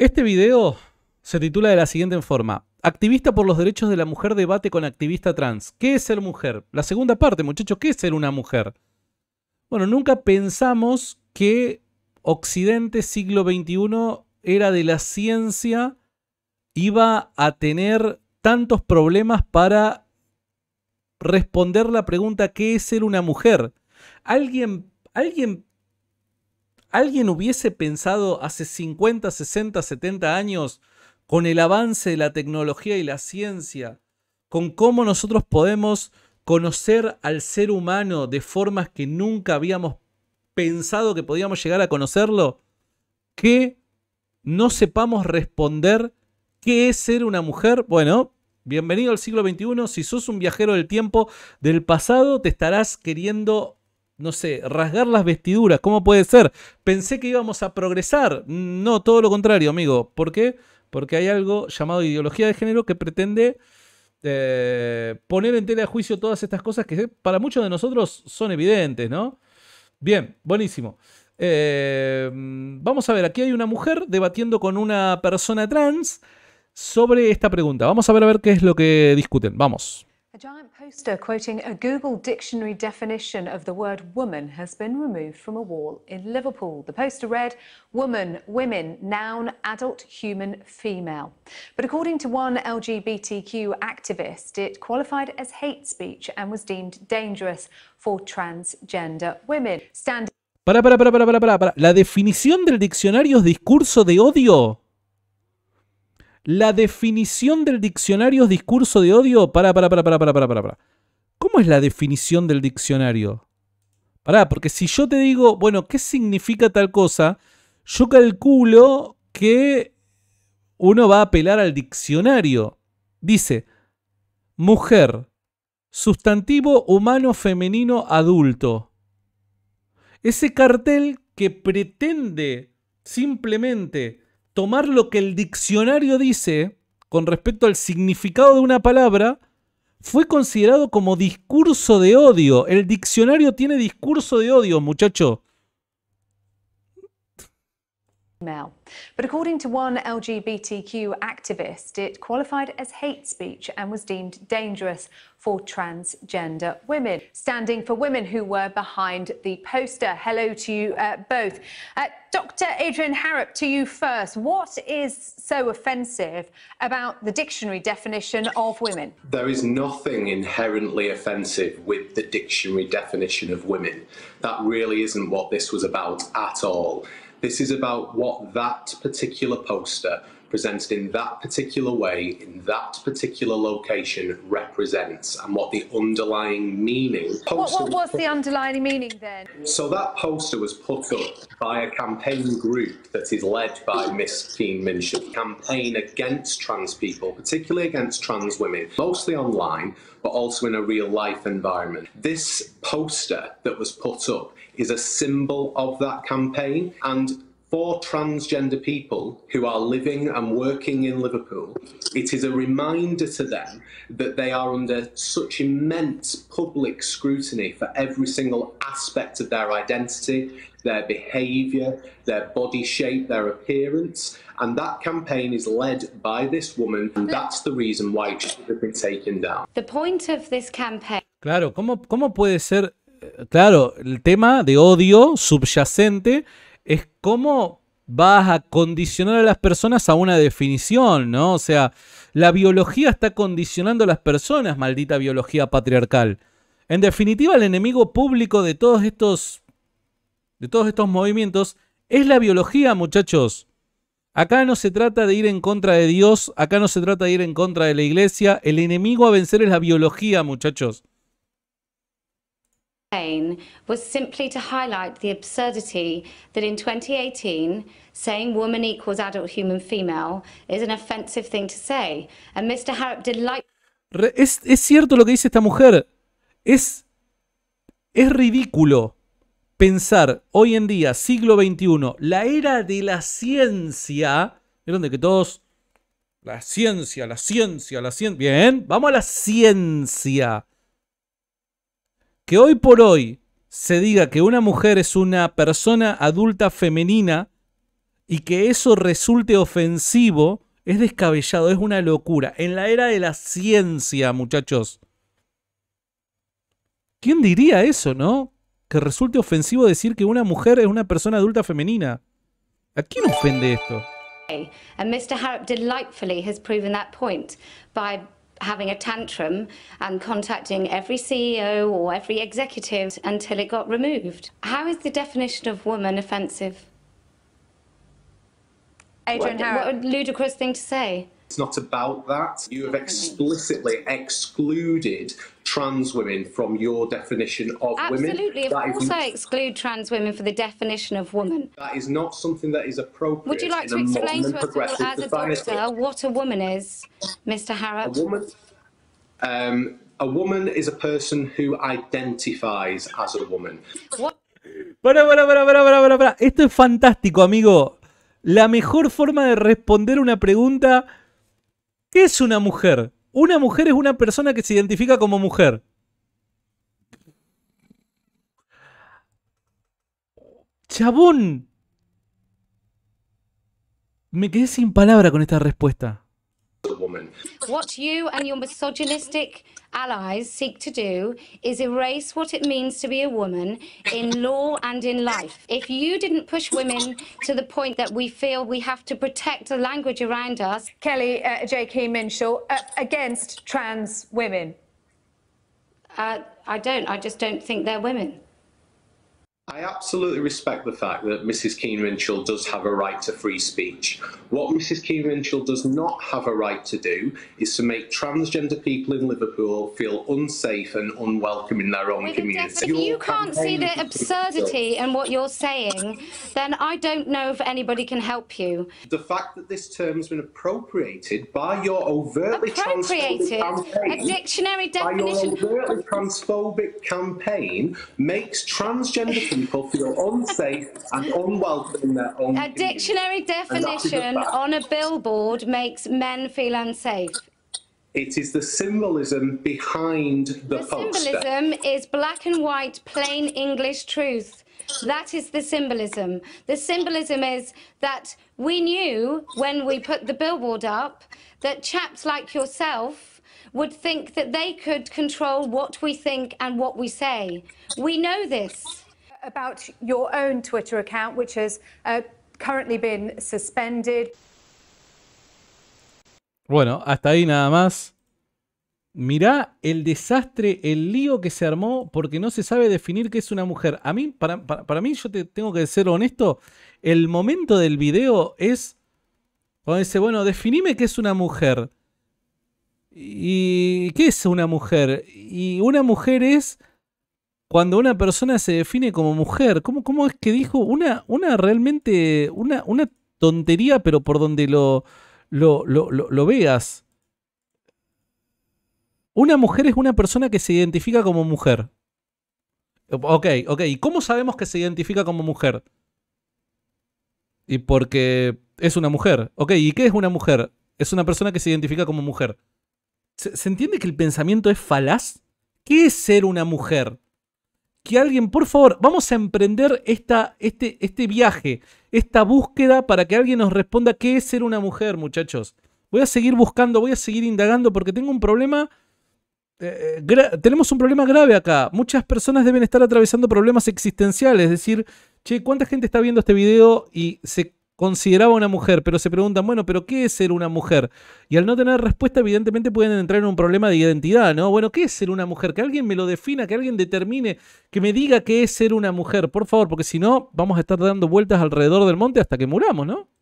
Este video se titula de la siguiente forma. Activista por los derechos de la mujer debate con activista trans. ¿Qué es ser mujer? La segunda parte, muchachos, ¿qué es ser una mujer? Bueno, nunca pensamos que Occidente siglo XXI era de la ciencia, iba a tener tantos problemas para responder la pregunta ¿qué es ser una mujer? ¿Alguien, alguien ¿Alguien hubiese pensado hace 50, 60, 70 años, con el avance de la tecnología y la ciencia, con cómo nosotros podemos conocer al ser humano de formas que nunca habíamos pensado que podíamos llegar a conocerlo, que no sepamos responder qué es ser una mujer? Bueno, bienvenido al siglo XXI, si sos un viajero del tiempo del pasado, te estarás queriendo no sé, rasgar las vestiduras. ¿Cómo puede ser? Pensé que íbamos a progresar. No, todo lo contrario, amigo. ¿Por qué? Porque hay algo llamado ideología de género que pretende eh, poner en tela de juicio todas estas cosas que eh, para muchos de nosotros son evidentes, ¿no? Bien, buenísimo. Eh, vamos a ver, aquí hay una mujer debatiendo con una persona trans sobre esta pregunta. Vamos a ver a ver qué es lo que discuten. Vamos. poster quoting a Google Dictionary definition of the word woman has been removed from a wall in Liverpool. The poster read, Woman, women, noun, adult, human, female. But according to one LGBTQ activist, it qualified as hate speech and was deemed dangerous for transgender women. Standing... Para, para, para, para, para, para. La definición del diccionario es discurso de odio. La definición del diccionario es discurso de odio. para, para, para, para, para, para, para. ¿Cómo es la definición del diccionario? Pará, porque si yo te digo, bueno, ¿qué significa tal cosa? Yo calculo que uno va a apelar al diccionario. Dice, mujer, sustantivo humano femenino adulto. Ese cartel que pretende simplemente tomar lo que el diccionario dice con respecto al significado de una palabra, fue considerado como discurso de odio. El diccionario tiene discurso de odio, muchacho. But according to one LGBTQ activist, it qualified as hate speech and was deemed dangerous for transgender women, standing for women who were behind the poster. Hello to you uh, both. Uh, Dr. Adrian Harrop, to you first. What is so offensive about the dictionary definition of women? There is nothing inherently offensive with the dictionary definition of women. That really isn't what this was about at all. This is about what that particular poster presented in that particular way, in that particular location, represents and what the underlying meaning. What, what was the underlying meaning then? So that poster was put up by a campaign group that is led by Miss Keen Minsham, campaign against trans people, particularly against trans women, mostly online, but also in a real life environment. This poster that was put up is a symbol of that campaign and for transgender people who are living and working in Liverpool, it is a reminder to them that they are under such immense public scrutiny for every single aspect of their identity, their behaviour, their body shape, their appearance. And that campaign is led by this woman, and that's the reason why it should have been taken down. The point of this campaign. Claro, ¿cómo, cómo puede ser? Eh, claro, el tema de odio subyacente es cómo vas a condicionar a las personas a una definición, ¿no? O sea, la biología está condicionando a las personas, maldita biología patriarcal. En definitiva, el enemigo público de todos estos de todos estos movimientos es la biología, muchachos. Acá no se trata de ir en contra de Dios, acá no se trata de ir en contra de la iglesia, el enemigo a vencer es la biología, muchachos was simply to highlight the absurdity that in 2018 saying woman equals adult human female is an offensive thing to say and Mr. Harrop did es, es cierto lo que dice esta mujer es es ridículo pensar hoy en día siglo XXI la era de la ciencia vieron de que todos la ciencia la ciencia la ciencia bien vamos a la ciencia que hoy por hoy se diga que una mujer es una persona adulta femenina y que eso resulte ofensivo es descabellado, es una locura. En la era de la ciencia, muchachos. ¿Quién diría eso, no? Que resulte ofensivo decir que una mujer es una persona adulta femenina. ¿A quién ofende esto? And Mr. Harrop delightfully has proven that point by having a tantrum and contacting every CEO or every executive until it got removed. How is the definition of woman offensive? Adrian Harrop. What a ludicrous thing to say. It's not about that. You have explicitly excluded trans women from your definition of Absolutely. women. Absolutely. If we also is, exclude trans women for the definition of woman. That is not something that is appropriate. Would you like to explain to us, as a doctor, what a woman is, Mr. Harrop? A woman, um, a woman is a person who identifies as a woman. What? bueno, bueno, bueno, bueno, bueno. Esto es fantástico, amigo. La mejor forma de responder una pregunta: ¿qué es una mujer? Una mujer es una persona que se identifica como mujer. Chabón. Me quedé sin palabra con esta respuesta. woman. What you and your misogynistic allies seek to do is erase what it means to be a woman in law and in life. If you didn't push women to the point that we feel we have to protect the language around us... Kelly uh, J.K. Minshaw, uh, against trans women. Uh, I don't. I just don't think they're women. I absolutely respect the fact that Mrs. Keane Rinchell does have a right to free speech. What Mrs. Keane Rinchell does not have a right to do is to make transgender people in Liverpool feel unsafe and unwelcome in their own With community. If you can't see the absurdity in what you're saying, then I don't know if anybody can help you. The fact that this term has been appropriated by your overtly appropriated campaign, a dictionary definition by your overtly transphobic campaign makes transgender people feel unsafe and unwelcome in their own. A dictionary definition on a billboard makes men feel unsafe. It is the symbolism behind the, the poster. symbolism is black and white, plain English truth. That is the symbolism. The symbolism is that we knew when we put the billboard up that chaps like yourself would think that they could control what we think and what we say. We know this. about your own Twitter account, which has uh, currently been suspended. Bueno, hasta ahí nada más. Mirá el desastre, el lío que se armó porque no se sabe definir qué es una mujer. A mí, para, mí, yo te tengo que ser honesto, el momento del video es cuando dice, bueno, definime qué es una mujer. ¿Y qué es una mujer? Y una mujer es cuando una persona se define como mujer. ¿Cómo, cómo es que dijo una, una realmente, una, una tontería, pero por donde lo, lo, veas? Una mujer es una persona que se identifica como mujer. Ok, ok. ¿Y cómo sabemos que se identifica como mujer? Y porque es una mujer. Ok, ¿y qué es una mujer? Es una persona que se identifica como mujer. ¿se entiende que el pensamiento es falaz? ¿Qué es ser una mujer? que alguien, por favor, vamos a emprender esta, este, este viaje, esta búsqueda para que alguien nos responda qué es ser una mujer, muchachos. Voy a seguir buscando, voy a seguir indagando porque tengo un problema. Eh, eh, tenemos un problema grave acá. Muchas personas deben estar atravesando problemas existenciales. Es decir, che, ¿cuánta gente está viendo este video y se consideraba una mujer, pero se preguntan, bueno, pero ¿qué es ser una mujer? Y al no tener respuesta, evidentemente pueden entrar en un problema de identidad, ¿no? Bueno, ¿qué es ser una mujer? Que alguien me lo defina, que alguien determine, que me diga qué es ser una mujer, por favor, porque si no, vamos a estar dando vueltas alrededor del monte hasta que muramos, ¿no?